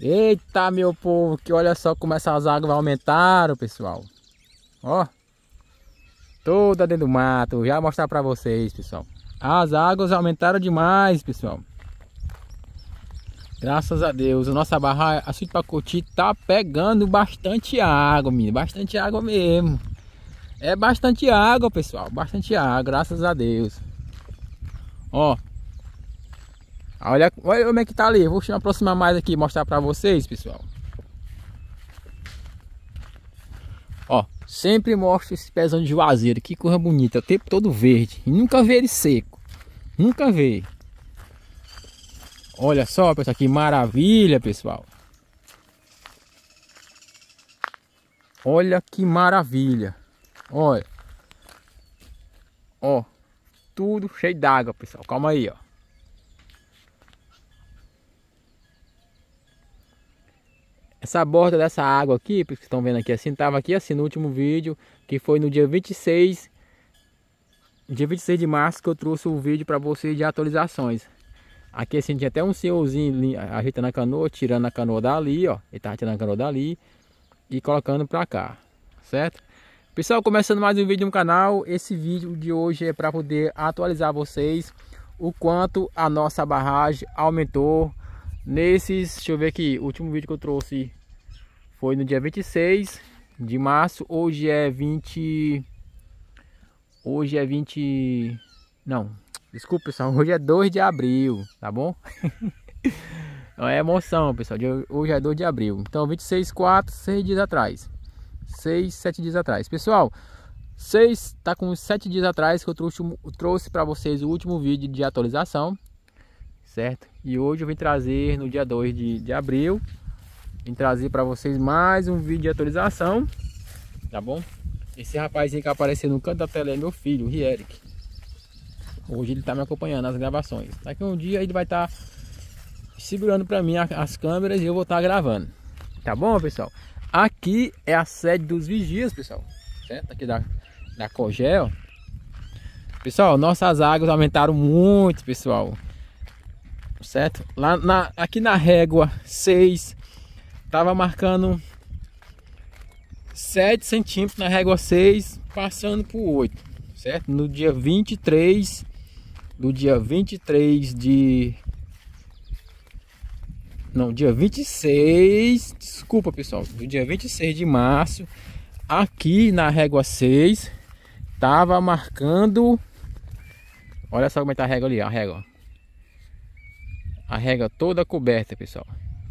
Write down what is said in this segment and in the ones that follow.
Eita, meu povo, que olha só como essas águas aumentaram, pessoal. Ó, toda dentro do mato. Já mostrar pra vocês, pessoal. As águas aumentaram demais, pessoal. Graças a Deus, a nossa barra a Suitapacoti tá pegando bastante água, menino. Bastante água mesmo. É bastante água, pessoal. Bastante água, graças a Deus. Ó, Olha, olha como é que tá ali. vou me aproximar mais aqui e mostrar pra vocês, pessoal. Ó, sempre mostro esse pezão de juazeiro. Que coisa bonita. O tempo todo verde. E nunca vi ele seco. Nunca vi. Olha só, pessoal. Que maravilha, pessoal. Olha que maravilha. Olha. Ó. Tudo cheio d'água, pessoal. Calma aí, ó. Essa borda dessa água aqui, que estão vendo aqui assim, estava aqui assim no último vídeo, que foi no dia 26, dia 26 de março que eu trouxe o vídeo para vocês de atualizações. Aqui assim tinha até um senhorzinho ajeitando a canoa, tirando a canoa dali, ó. Ele tava tirando a canoa dali e colocando para cá, certo? Pessoal, começando mais um vídeo no canal. Esse vídeo de hoje é para poder atualizar vocês o quanto a nossa barragem aumentou Nesses, deixa eu ver aqui, o último vídeo que eu trouxe foi no dia 26 de março. Hoje é 20... Hoje é 20... Não, desculpa pessoal, hoje é 2 de abril, tá bom? é emoção, pessoal, hoje é 2 de abril. Então, 26, 4, 6 dias atrás. 6, 7 dias atrás. Pessoal, 6, tá com 7 dias atrás que eu trouxe, trouxe para vocês o último vídeo de atualização, certo? E hoje eu vim trazer no dia 2 de, de abril, vim trazer para vocês mais um vídeo de atualização, tá bom? Esse rapazinho que apareceu no canto da tela é meu filho, o Rieric. Hoje ele tá me acompanhando nas gravações. Daqui um dia ele vai estar tá segurando para mim as câmeras e eu vou estar tá gravando. Tá bom, pessoal? Aqui é a sede dos vigias, pessoal. Certo? Aqui da, da Cogel. Pessoal, nossas águas aumentaram muito, pessoal certo? Lá na, aqui na régua 6, tava marcando 7 centímetros na régua 6, passando por 8, certo? No dia 23, no dia 23 de... Não, dia 26, desculpa pessoal, do dia 26 de março, aqui na régua 6, tava marcando... Olha só como é que tá a régua ali, a régua, a régua toda coberta, pessoal.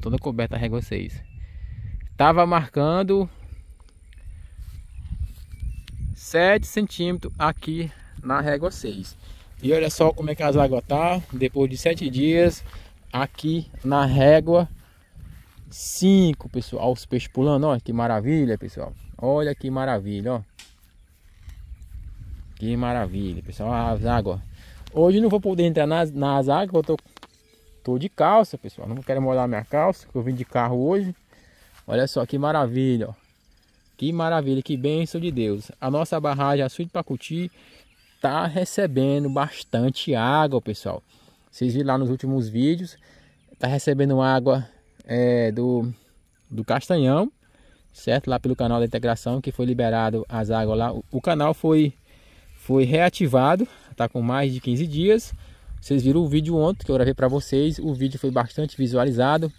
Toda coberta a régua 6. Tava marcando 7 centímetros aqui na régua 6. E olha só como é que as águas tá depois de 7 dias aqui na régua 5, pessoal. Os peixes pulando, ó, que maravilha, pessoal. Olha que maravilha, ó. Que maravilha, pessoal. As águas. Hoje não vou poder entrar nas, nas águas, eu tô Tô de calça, pessoal. Não quero molhar minha calça, que eu vim de carro hoje. Olha só que maravilha, ó. Que maravilha, que bênção de Deus. A nossa barragem Açude Pacuti tá recebendo bastante água, pessoal. Vocês viram lá nos últimos vídeos, tá recebendo água é, do, do Castanhão, certo? Lá pelo canal da integração que foi liberado as águas lá. O, o canal foi, foi reativado, tá com mais de 15 dias. Vocês viram o vídeo ontem que eu gravei para vocês. O vídeo foi bastante visualizado.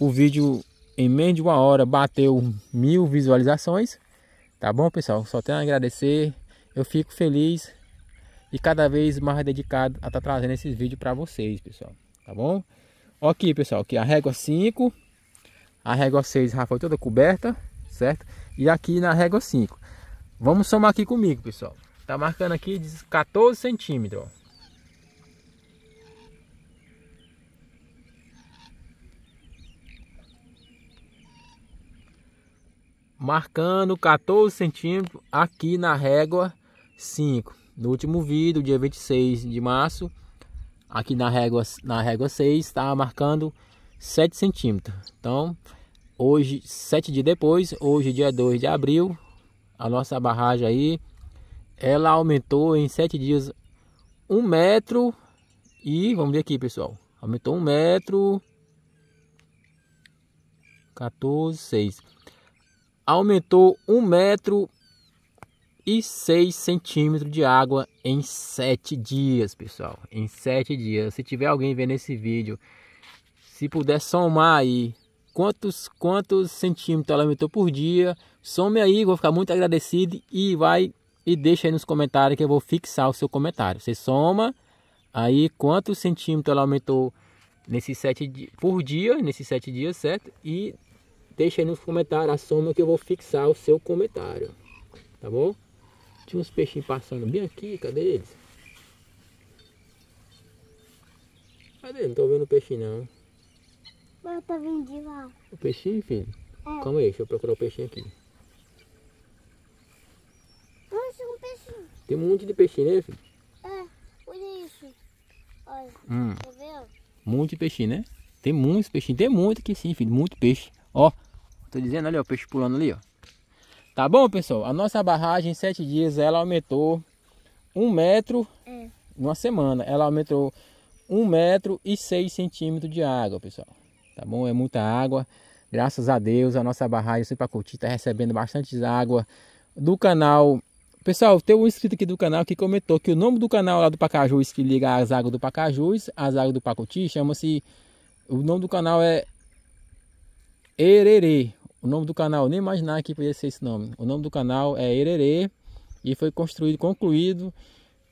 O vídeo em menos de uma hora bateu mil visualizações. Tá bom, pessoal? Só tenho a agradecer. Eu fico feliz e cada vez mais dedicado a estar tá trazendo esses vídeos para vocês, pessoal. Tá bom? Aqui, pessoal, aqui a régua 5, a régua 6 já foi toda coberta, certo? E aqui na régua 5. Vamos somar aqui comigo, pessoal. Tá marcando aqui 14 centímetros, ó. marcando 14 centímetros aqui na régua 5. No último vídeo, dia 26 de março, aqui na régua, na régua 6, estava tá marcando 7 centímetros. Então, hoje, 7 dias depois, hoje dia 2 de abril, a nossa barragem aí, ela aumentou em 7 dias 1 metro e, vamos ver aqui pessoal, aumentou 1 metro, 14, 6 aumentou 1 metro e 6 centímetros de água em 7 dias, pessoal. Em 7 dias. Se tiver alguém vendo esse vídeo, se puder somar aí quantos, quantos centímetros ela aumentou por dia, some aí, vou ficar muito agradecido e vai e deixa aí nos comentários que eu vou fixar o seu comentário. Você soma aí quantos centímetros ela aumentou nesses sete por dia, nesses sete dias, certo? E Deixa aí nos comentários a soma que eu vou fixar o seu comentário. Tá bom? Tinha uns peixinhos passando bem aqui, cadê eles? Cadê? Não tô vendo o peixinho não. Mas eu tô vendo lá. O peixinho, filho? É. Calma aí, deixa eu procurar o peixinho aqui. Nossa, um peixinho. Tem um monte de peixinho, né, filho? É, olha isso. Olha, hum. tá vendo? Um monte de peixinho, né? Tem muitos peixinhos, tem muito aqui sim, filho, muito peixe. Ó, Tô dizendo, ali o peixe pulando ali, ó. Tá bom, pessoal? A nossa barragem em sete dias, ela aumentou um metro é. numa semana. Ela aumentou um metro e seis centímetros de água, pessoal. Tá bom? É muita água. Graças a Deus, a nossa barragem Supa Curti tá recebendo bastante água do canal. Pessoal, tem um inscrito aqui do canal que comentou que o nome do canal lá do Pacajus, que liga as águas do Pacajus, as águas do Pacuti, chama-se... O nome do canal é Ererê, o nome do canal, nem imaginar que podia ser esse nome. O nome do canal é Ererê e foi construído, concluído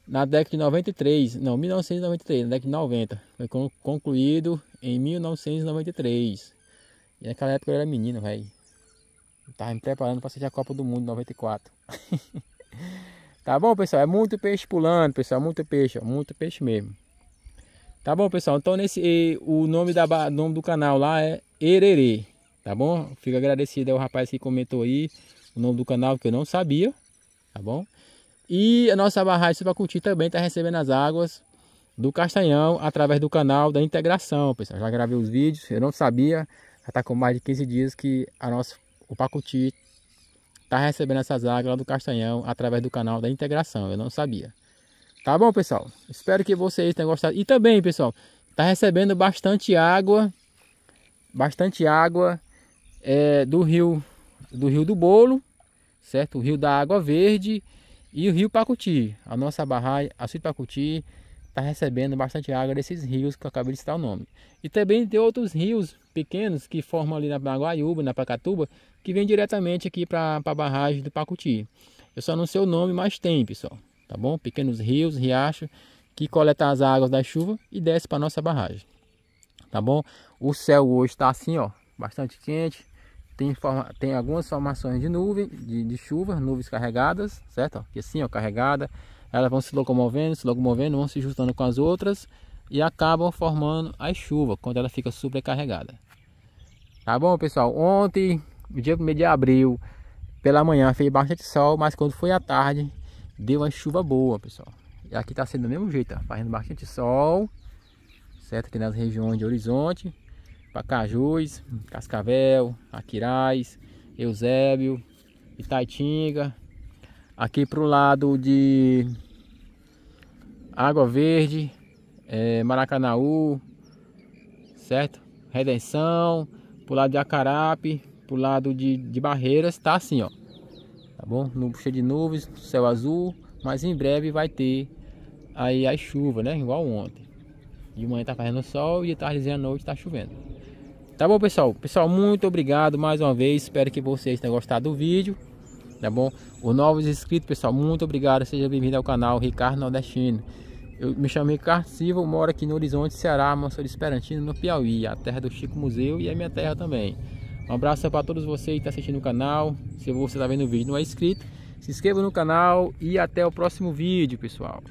na década de 93, não, 1993, na década de 90. Foi concluído em 1993. E naquela época eu era menino, velho. Tava me preparando para ser a Copa do Mundo 94. tá bom, pessoal? É muito peixe pulando, pessoal. É muito peixe, ó. muito peixe mesmo. Tá bom, pessoal? Então nesse o nome da nome do canal lá é Ererê. Tá bom? Fico agradecido ao rapaz que comentou aí o nome do canal que eu não sabia. Tá bom? E a nossa barragem Subacuti também está recebendo as águas do Castanhão através do canal da integração, pessoal. Já gravei os vídeos, eu não sabia. Já está com mais de 15 dias que a nossa, o Pacuti está recebendo essas águas lá do Castanhão através do canal da integração. Eu não sabia. Tá bom, pessoal? Espero que vocês tenham gostado. E também, pessoal, está recebendo bastante água. Bastante água é, do rio do rio do Bolo, certo? O rio da Água Verde e o rio Pacuti. A nossa barragem, a Suíte Pacuti, está recebendo bastante água desses rios que eu acabei de citar o nome. E também tem outros rios pequenos que formam ali na Guaiúba, na Pacatuba, que vêm diretamente aqui para a barragem do Pacuti. Eu só não sei o nome, mas tem, pessoal, tá bom? Pequenos rios, riachos, que coletam as águas da chuva e desce para nossa barragem, tá bom? O céu hoje está assim, ó, bastante quente, tem, forma, tem algumas formações de nuvem, de, de chuva, nuvens carregadas, certo? que assim, ó, carregada. Elas vão se locomovendo, se locomovendo, vão se ajustando com as outras e acabam formando a chuva quando ela fica sobrecarregada. Tá bom, pessoal? Ontem, dia 1 de abril, pela manhã fez bastante sol, mas quando foi à tarde, deu uma chuva boa, pessoal. E aqui tá sendo do mesmo jeito, ó, fazendo bastante sol, certo? Aqui nas regiões de Horizonte, Pacajus, Cascavel, Aquiraz, Eusébio, Itaitinga. Aqui para o lado de Água Verde, é, Maracanaú, certo? Redenção, pro lado de Acarape, pro lado de, de Barreiras, tá assim, ó. Tá bom? No, cheio de nuvens, céu azul, mas em breve vai ter aí a chuva, né? Igual ontem. De manhã tá fazendo sol e de tardezinha à noite tá chovendo. Tá bom, pessoal? Pessoal, muito obrigado mais uma vez. Espero que vocês tenham gostado do vídeo. Tá bom? Os novos inscritos, pessoal, muito obrigado. Seja bem-vindo ao canal Ricardo Nordestino. Eu me chamo Ricardo Silva, moro aqui no Horizonte, Ceará, Mansor Esperantino, no Piauí, a terra do Chico Museu e a minha terra também. Um abraço para todos vocês que estão tá assistindo o canal. Se você está vendo o vídeo e não é inscrito, se inscreva no canal e até o próximo vídeo, pessoal.